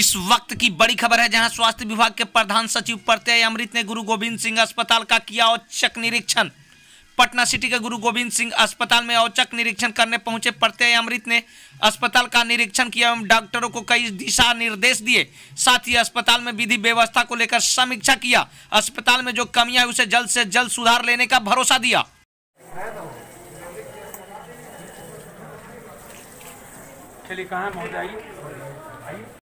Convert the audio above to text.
इस वक्त की बड़ी खबर है जहां स्वास्थ्य विभाग के प्रधान सचिव प्रत्यय अमृत ने गुरु गोविंद सिंह अस्पताल का किया औचक निरीक्षण पटना सिटी के गुरु गोविंद सिंह अस्पताल में औचक निरीक्षण करने पहुंचे प्रत्यय अमृत ने अस्पताल का निरीक्षण किया एवं डॉक्टरों को कई दिशा निर्देश दिए साथ ही अस्पताल में विधि व्यवस्था को लेकर समीक्षा किया अस्पताल में जो कमियां उसे जल्द से जल्द सुधार लेने का भरोसा दिया चलिए कहाँ